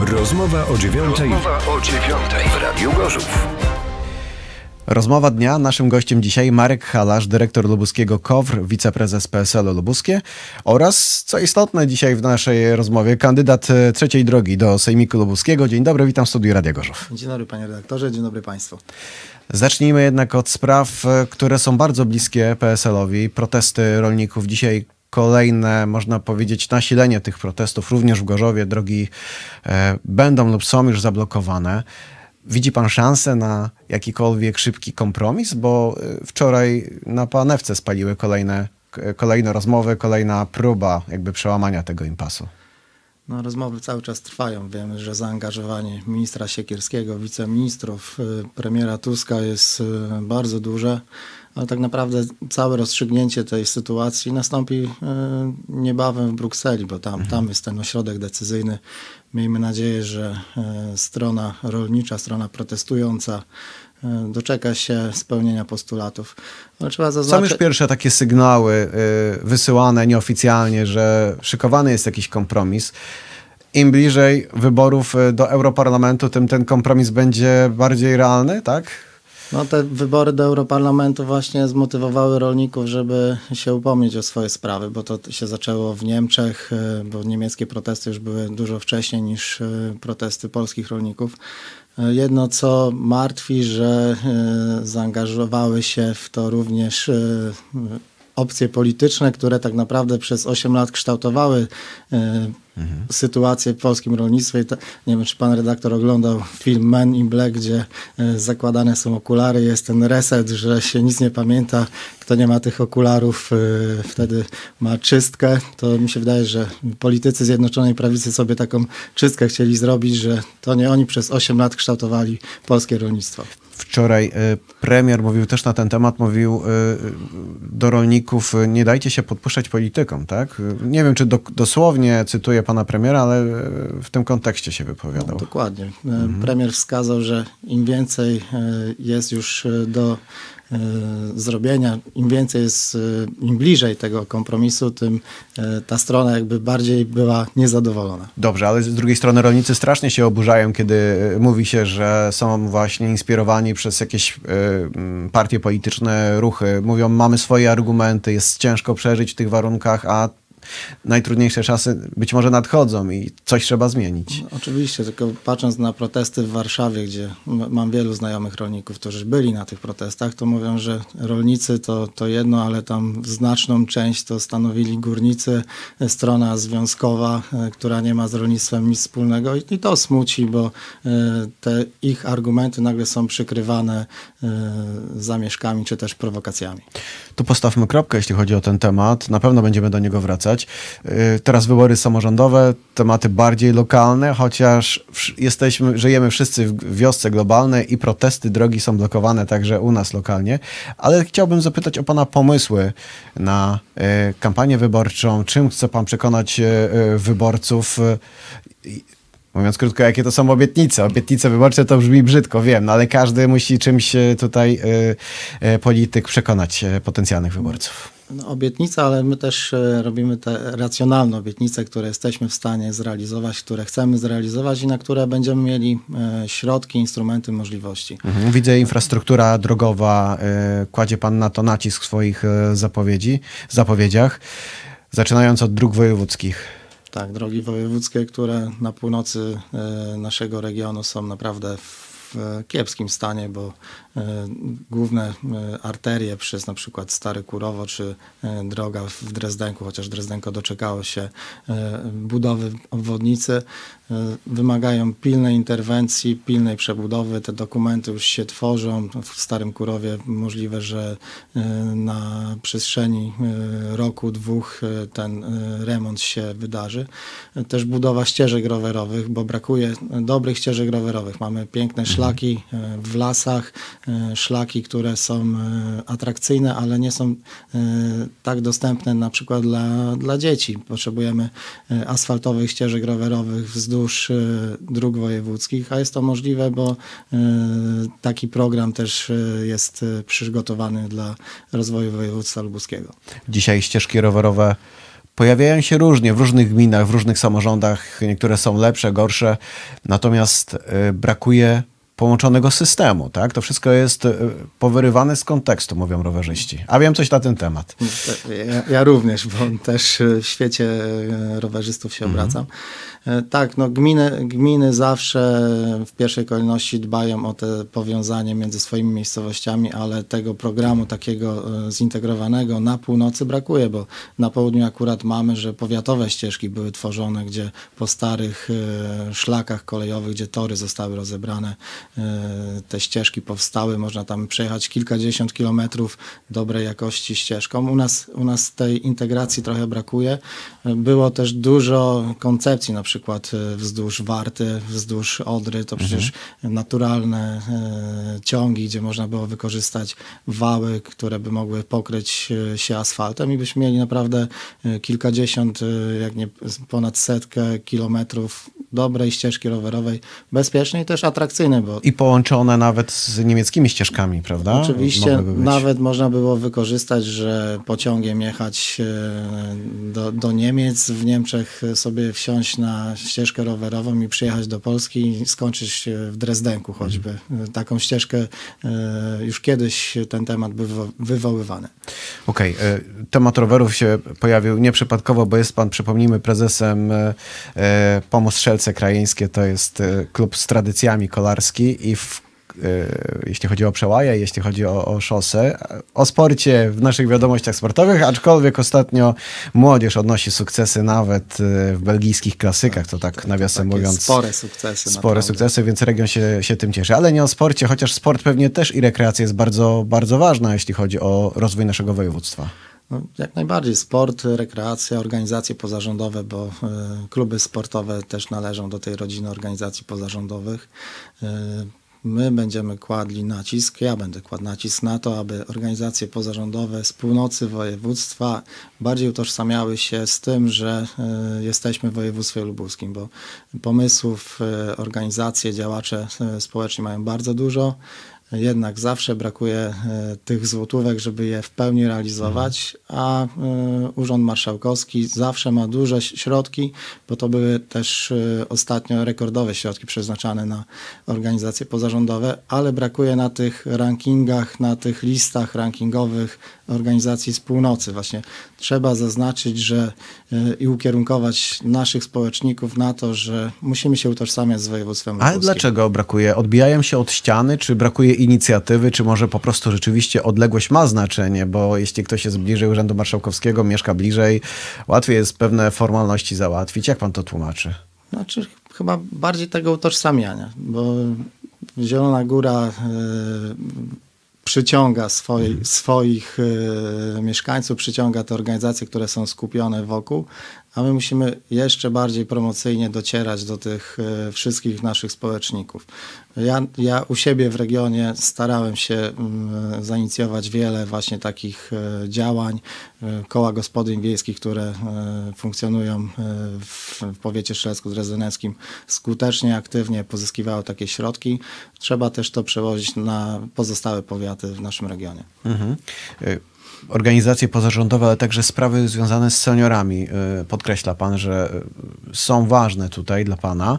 Rozmowa o dziewiątej. Rozmowa o dziewiątej w Radiu Gorzów. Rozmowa dnia. Naszym gościem dzisiaj Marek Halasz, dyrektor lubuskiego KOWR, wiceprezes PSL-u Lubuskie oraz, co istotne dzisiaj w naszej rozmowie, kandydat e, trzeciej drogi do Sejmiku Lubuskiego. Dzień dobry, witam w studiu Radia Gorzów. Dzień dobry panie redaktorze, dzień dobry państwu. Zacznijmy jednak od spraw, e, które są bardzo bliskie PSL-owi. Protesty rolników dzisiaj kolejne, można powiedzieć, nasilenie tych protestów, również w Gorzowie drogi e, będą lub są już zablokowane. Widzi pan szansę na jakikolwiek szybki kompromis? Bo e, wczoraj na panewce spaliły kolejne, e, kolejne rozmowy, kolejna próba jakby przełamania tego impasu. No, rozmowy cały czas trwają. Wiemy, że zaangażowanie ministra Siekierskiego, wiceministrów, y, premiera Tuska jest y, bardzo duże, ale tak naprawdę całe rozstrzygnięcie tej sytuacji nastąpi y, niebawem w Brukseli, bo tam, mhm. tam jest ten ośrodek decyzyjny. Miejmy nadzieję, że strona rolnicza, strona protestująca E, doczeka się spełnienia postulatów. Ale trzeba zaznaczyć... Są już pierwsze takie sygnały e, wysyłane nieoficjalnie, że szykowany jest jakiś kompromis im bliżej wyborów e, do Europarlamentu, tym ten kompromis będzie bardziej realny, tak? No te wybory do Europarlamentu właśnie zmotywowały rolników, żeby się upomnieć o swoje sprawy, bo to się zaczęło w Niemczech, e, bo niemieckie protesty już były dużo wcześniej niż e, protesty polskich rolników. E, jedno, co martwi, że zaangażowały się w to również opcje polityczne, które tak naprawdę przez 8 lat kształtowały mhm. sytuację w polskim rolnictwie. Nie wiem, czy pan redaktor oglądał film Men in Black, gdzie e, zakładane są okulary, jest ten reset, że się nic nie pamięta. Kto nie ma tych okularów, e, wtedy ma czystkę. To mi się wydaje, że politycy Zjednoczonej Prawicy sobie taką czystkę chcieli zrobić, że to nie oni przez 8 lat kształtowali polskie rolnictwo. Wczoraj e, premier mówił też na ten temat, mówił e, do rolników, e, nie dajcie się podpuszczać politykom, tak? Nie wiem, czy do, dosłownie cytuję pana premiera, ale w tym kontekście się wypowiadał. No, dokładnie. Mhm. Premier wskazał, że im więcej jest już do E, zrobienia. Im więcej jest, e, im bliżej tego kompromisu, tym e, ta strona jakby bardziej była niezadowolona. Dobrze, ale z drugiej strony rolnicy strasznie się oburzają, kiedy mówi się, że są właśnie inspirowani przez jakieś partie polityczne, ruchy. Mówią, mamy swoje argumenty, jest ciężko przeżyć w tych warunkach, a najtrudniejsze czasy być może nadchodzą i coś trzeba zmienić. No, oczywiście, tylko patrząc na protesty w Warszawie, gdzie mam wielu znajomych rolników, którzy byli na tych protestach, to mówią, że rolnicy to, to jedno, ale tam znaczną część to stanowili górnicy, strona związkowa, e, która nie ma z rolnictwem nic wspólnego i, i to smuci, bo e, te ich argumenty nagle są przykrywane E, zamieszkami czy też prowokacjami. Tu postawmy kropkę, jeśli chodzi o ten temat. Na pewno będziemy do niego wracać. E, teraz wybory samorządowe, tematy bardziej lokalne, chociaż jesteśmy, żyjemy wszyscy w wiosce globalnej i protesty drogi są blokowane także u nas lokalnie. Ale chciałbym zapytać o Pana pomysły na e, kampanię wyborczą. Czym chce Pan przekonać wyborców? Mówiąc krótko, jakie to są obietnice. Obietnice wyborcze to brzmi brzydko, wiem, no ale każdy musi czymś e, tutaj y, polityk przekonać potencjalnych wyborców. No, obietnica, ale my też robimy te racjonalne obietnice, które jesteśmy w stanie zrealizować, które chcemy zrealizować i na które będziemy mieli środki, instrumenty, możliwości. Mhm. Widzę infrastruktura drogowa, kładzie pan na to nacisk w swoich zapowiedzi, zapowiedziach, zaczynając od dróg wojewódzkich. Tak, drogi wojewódzkie, które na północy e, naszego regionu są naprawdę w kiepskim stanie, bo e, główne e, arterie przez na przykład Stary Kurowo czy droga w Drezdenku, chociaż Drezdenko doczekało się budowy obwodnicy, wymagają pilnej interwencji, pilnej przebudowy. Te dokumenty już się tworzą. W Starym Kurowie możliwe, że e, na przestrzeni e, roku, dwóch e, ten remont się wydarzy. Też budowa ścieżek rowerowych, bo brakuje dobrych ścieżek rowerowych. Mamy piękne mhm. szlaki w lasach, szlaki, które są atrakcyjne, ale nie są tak dostępne na przykład dla, dla dzieci. Potrzebujemy asfaltowych ścieżek rowerowych wzdłuż wzdłuż e, dróg wojewódzkich, a jest to możliwe, bo e, taki program też e, jest przygotowany dla rozwoju województwa lubuskiego. Dzisiaj ścieżki rowerowe pojawiają się różnie w różnych gminach, w różnych samorządach. Niektóre są lepsze, gorsze, natomiast brakuje połączonego systemu, tak? To wszystko jest e, powyrywane z kontekstu, mówią rowerzyści. A wiem coś na ten temat. Ja, ja również, bo też w świecie e, rowerzystów się mhm. obracam. E, tak, no gminy, gminy zawsze w pierwszej kolejności dbają o te powiązanie między swoimi miejscowościami, ale tego programu takiego zintegrowanego na północy brakuje, bo na południu akurat mamy, że powiatowe ścieżki były tworzone, gdzie po starych szlakach kolejowych, gdzie tory zostały rozebrane E, te ścieżki powstały, można tam przejechać kilkadziesiąt kilometrów dobrej jakości ścieżką. U nas, u nas tej integracji trochę brakuje. E, było też dużo koncepcji, na przykład e, wzdłuż Warty, wzdłuż Odry, to mhm. przecież mhm. naturalne ciągi, gdzie można było wykorzystać wały, które by mogły pokryć się asfaltem i byśmy mieli naprawdę kilkadziesiąt, jak nie ponad setkę kilometrów dobrej ścieżki rowerowej, bezpiecznej i też atrakcyjnej, bo i połączone nawet z niemieckimi ścieżkami, prawda? Oczywiście, nawet można było wykorzystać, że pociągiem jechać e, do, do Niemiec, w Niemczech sobie wsiąść na ścieżkę rowerową i przyjechać do Polski i skończyć w Dresdenku choćby. Mhm. Taką ścieżkę e, już kiedyś ten temat był wywoływany. Okej, okay. E, temat rowerów się pojawił nieprzypadkowo, bo jest pan, przypomnijmy, prezesem Pomost Strzelce Krajeńskie, to jest klub z tradycjami kolarskimi i w, e, jeśli chodzi o przełaje, jeśli chodzi o, o szosę, o sporcie w naszych wiadomościach sportowych, aczkolwiek ostatnio młodzież odnosi sukcesy nawet e, w belgijskich klasykach, to tak nawiasem mówiąc. Spore sukcesy. Spore naprawdę. sukcesy, więc region się, się tym cieszy. Ale nie o sporcie, chociaż sport pewnie też i rekreacja jest bardzo, bardzo ważna, jeśli chodzi o rozwój naszego województwa. No, jak najbardziej sport, rekreacja, organizacje pozarządowe, bo e, kluby sportowe też należą do tej rodziny organizacji pozarządowych. E, my będziemy kładli nacisk, ja będę kładł nacisk na to, aby organizacje pozarządowe z północy województwa bardziej utożsamiały się z tym, że e, jesteśmy w województwie lubuskim, bo pomysłów organizacje, działacze społeczni mają bardzo dużo jednak zawsze brakuje e, tych złotówek, żeby je w pełni realizować, a e, Urząd Marszałkowski zawsze ma duże środki, bo to były też e, ostatnio rekordowe środki przeznaczane na organizacje pozarządowe, ale brakuje na tych rankingach, na tych listach rankingowych organizacji z północy. Właśnie trzeba zaznaczyć, że i ukierunkować naszych społeczników na to, że musimy się utożsamiać z województwem. Ale dlaczego brakuje? Odbijają się od ściany, czy brakuje inicjatywy, czy może po prostu rzeczywiście odległość ma znaczenie, bo jeśli ktoś jest bliżej Urzędu Marszałkowskiego, mieszka bliżej, łatwiej jest pewne formalności załatwić. Jak pan to tłumaczy? Znaczy chyba bardziej tego utożsamiania, bo Zielona Góra e, przyciąga swoi, mhm. swoich y, mieszkańców, przyciąga te organizacje, które są skupione wokół a my musimy jeszcze bardziej promocyjnie docierać do tych e, wszystkich naszych społeczników. Ja, ja u siebie w regionie starałem się mm, e, zainicjować wiele właśnie takich e, działań, koła gospodyń wiejskich, które funkcjonują w powiecie szlesku drezdyneckim skutecznie, aktywnie pozyskiwały takie środki. Trzeba też to przełożyć na pozostałe powiaty w naszym regionie. Mhm organizacje pozarządowe, ale także sprawy związane z seniorami. Y, podkreśla Pan, że y, są ważne tutaj dla Pana.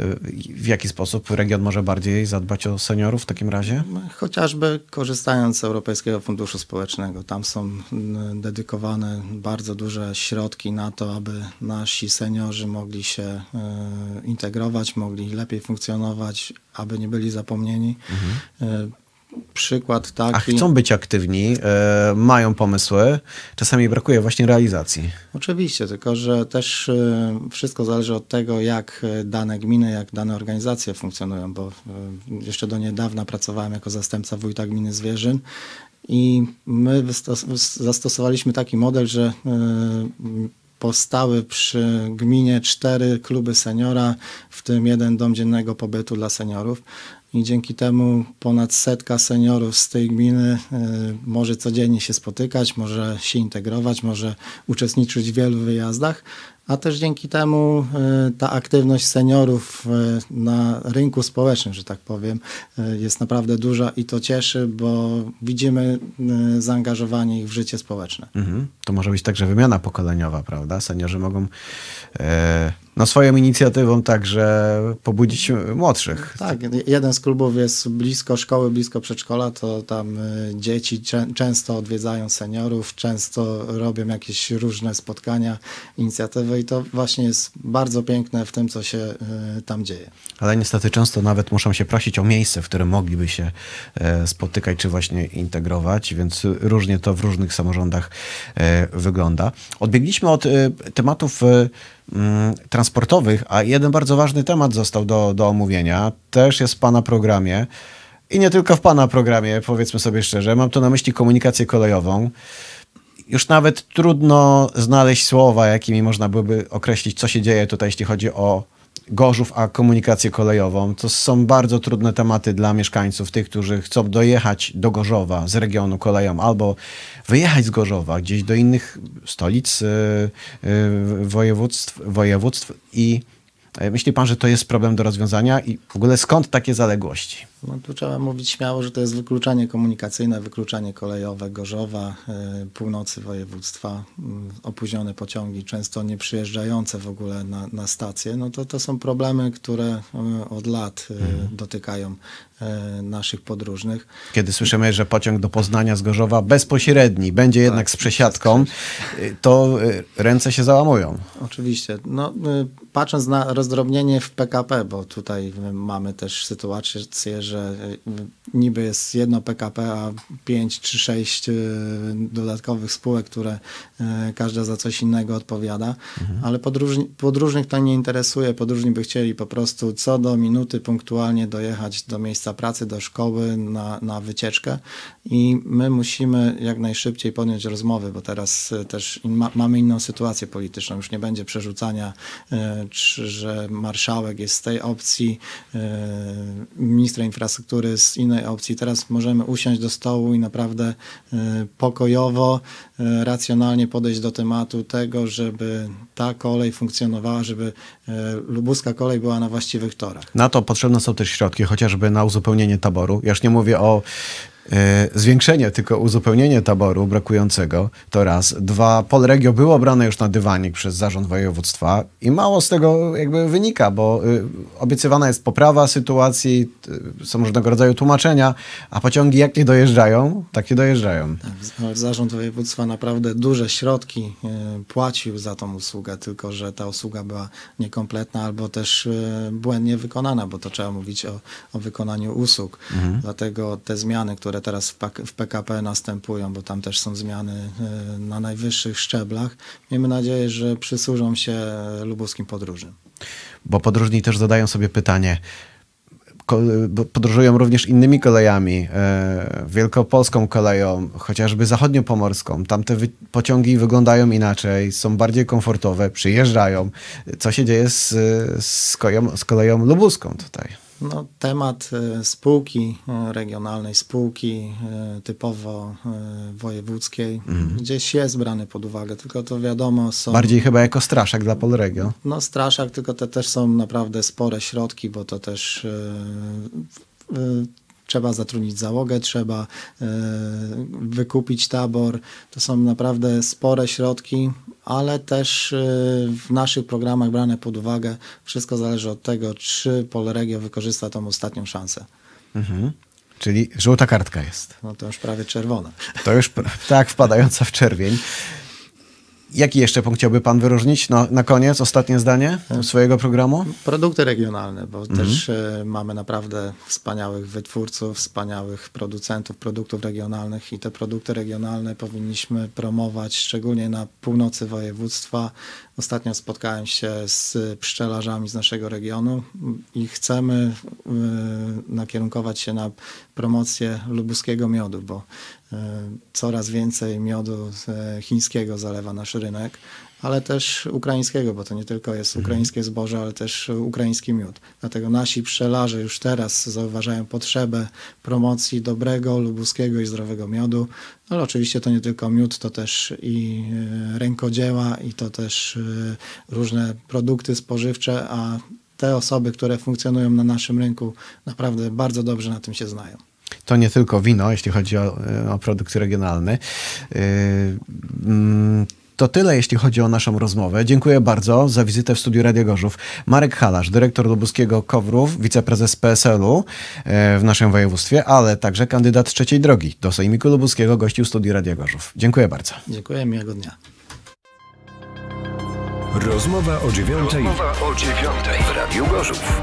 Y, w jaki sposób region może bardziej zadbać o seniorów w takim razie? Chociażby korzystając z Europejskiego Funduszu Społecznego. Tam są dedykowane bardzo duże środki na to, aby nasi seniorzy mogli się integrować, mogli lepiej funkcjonować, aby nie byli zapomnieni. Mhm przykład taki. A chcą być aktywni, e, mają pomysły, czasami brakuje właśnie realizacji. Oczywiście, tylko że też e, wszystko zależy od tego, jak e, dane gminy, jak dane organizacje funkcjonują, bo jeszcze do niedawna pracowałem jako zastępca wójta gminy Zwierzyn i my zastosowaliśmy taki model, że powstały przy gminie cztery kluby seniora, w tym jeden dom dziennego pobytu dla seniorów i dzięki temu ponad setka seniorów z tej gminy e, może codziennie się spotykać, może się integrować, może uczestniczyć w wielu wyjazdach, a też dzięki temu e, ta aktywność seniorów e, na rynku społecznym, że tak powiem, e, jest naprawdę duża i to cieszy, bo widzimy zaangażowanie ich w życie społeczne. Mhm. To może być także wymiana pokoleniowa, prawda? Seniorzy mogą no, swoją inicjatywą także pobudzić młodszych. Tak, jeden z klubów jest blisko szkoły, blisko przedszkola, to tam dzieci często odwiedzają seniorów, często robią jakieś różne spotkania, inicjatywy i to właśnie jest bardzo piękne w tym, co się y, tam dzieje. Ale niestety często nawet muszą się prosić o miejsce, w którym mogliby się e, spotykać czy właśnie integrować, więc różnie to w różnych samorządach e, wygląda. Odbiegliśmy od e, tematów mm, transportowych, a jeden bardzo ważny temat został do, do omówienia. Też jest w Pana programie. I nie tylko w Pana programie, powiedzmy sobie szczerze. Mam tu na myśli komunikację kolejową już nawet trudno znaleźć słowa, jakimi można byłoby określić, co się dzieje tutaj, jeśli chodzi o Gorzów, a komunikację kolejową. To są bardzo trudne tematy dla mieszkańców, tych, którzy chcą dojechać do Gorzowa z regionu koleją albo wyjechać z Gorzowa gdzieś do innych stolic yy, yy, województw, województw. I e, myśli pan, że to jest problem do rozwiązania i w ogóle skąd takie zaległości? No, tu trzeba mówić śmiało, że to jest wykluczanie komunikacyjne, wykluczanie kolejowe Gorzowa, e, północy województwa, mm, opóźnione pociągi, często nie przyjeżdżające w ogóle na, na stacje. No to, to są problemy, które e, od lat e, mhm. dotykają naszych podróżnych. Kiedy słyszymy, że pociąg do Poznania z Gorzowa bezpośredni będzie tak, jednak z przesiadką, tak, tak. to ręce się załamują. Oczywiście. No, patrząc na rozdrobnienie w PKP, bo tutaj mamy też sytuację, że że e, niby jest jedno PKP, a pięć czy sześć e, dodatkowych spółek, które e, każda za coś innego odpowiada, mhm. ale podróżni, podróżnych to nie interesuje. Podróżni by chcieli po prostu co do minuty punktualnie dojechać do miejsca pracy, do szkoły, na, na wycieczkę i my musimy jak najszybciej podjąć rozmowy, bo teraz też ma, mamy inną sytuację polityczną. Już nie będzie przerzucania, że marszałek jest z tej opcji, ministra infrastruktury klasykury z innej opcji. Teraz możemy usiąść do stołu i naprawdę e, pokojowo, e, racjonalnie podejść do tematu tego, żeby ta kolej funkcjonowała, żeby e, lubuska kolej była na właściwych torach. Na to potrzebne są też środki, chociażby na uzupełnienie taboru. Ja już nie mówię o E, zwiększenie, tylko uzupełnienie taboru brakującego, to raz. Dwa, Polregio było brane już na dywanik przez zarząd województwa i mało z tego jakby wynika, bo y, obiecywana jest poprawa sytuacji, y, są różnego rodzaju tłumaczenia, a pociągi jak nie dojeżdżają, tak nie dojeżdżają. Tak, zarząd województwa naprawdę duże środki y, płacił za tą usługę, tylko że ta usługa była niekompletna albo też błędnie wykonana, bo to trzeba mówić o, o wykonaniu usług. Mhm. Dlatego te zmiany, które które teraz w PKP następują, bo tam też są zmiany e, na najwyższych szczeblach. Miejmy nadzieję, że przysłużą się lubuskim podróżnym. Bo podróżni też zadają sobie pytanie, podróżują również innymi kolejami, e, wielkopolską koleją, chociażby zachodniopomorską. Tamte pociągi wyglądają inaczej, są bardziej komfortowe, przyjeżdżają. Co się dzieje z, z, z koleją lubuską tutaj? No, temat e, spółki e, regionalnej, spółki e, typowo wojewódzkiej mhm. gdzieś jest brany pod uwagę, tylko to wiadomo są... Bardziej chyba jako straszak dla Polregio. No straszak, tylko te też są naprawdę spore środki, bo to też trzeba zatrudnić załogę, trzeba e, wykupić tabor. To są naprawdę spore środki, ale też e, w naszych programach brane pod uwagę wszystko zależy od tego, czy Polregio wykorzysta tą ostatnią szansę. Mhm. Czyli żółta kartka jest. No to już prawie czerwona. To już tak, wpadająca w czerwień. Jaki jeszcze punkt chciałby Pan wyróżnić na, na koniec, ostatnie zdanie swojego programu? Produkty regionalne, bo mhm. też y, mamy naprawdę wspaniałych wytwórców, wspaniałych producentów produktów regionalnych i te produkty regionalne powinniśmy promować, szczególnie na północy województwa. Ostatnio spotkałem się z pszczelarzami z naszego regionu i chcemy y, nakierunkować się na promocję lubuskiego miodu, bo E, coraz więcej miodu e, chińskiego zalewa nasz rynek, ale też ukraińskiego, bo to nie tylko jest mhm. ukraińskie zboże, ale też ukraiński miód. Dlatego nasi pszczelarze już teraz zauważają potrzebę promocji dobrego, lubuskiego i zdrowego miodu. No, ale oczywiście to nie tylko miód, to też i e, rękodzieła, i to też różne produkty spożywcze, a te osoby, które funkcjonują na naszym rynku, naprawdę bardzo dobrze na tym się znają to nie tylko wino, jeśli chodzi o, e, o produkt regionalny. E, mm, to tyle, jeśli chodzi o naszą rozmowę. Dziękuję bardzo za wizytę w studiu Radio Gorzów. Marek Halasz, dyrektor lubuskiego KOWRów, wiceprezes PSL-u e, w naszym województwie, ale także kandydat trzeciej drogi do Sejmiku Lubuskiego, gościł studiu Radio Gorzów. Dziękuję bardzo. Dziękuję, miłego dnia. Rozmowa o dziewiątej. Rozmowa o dziewiątej w Radiu Gorzów.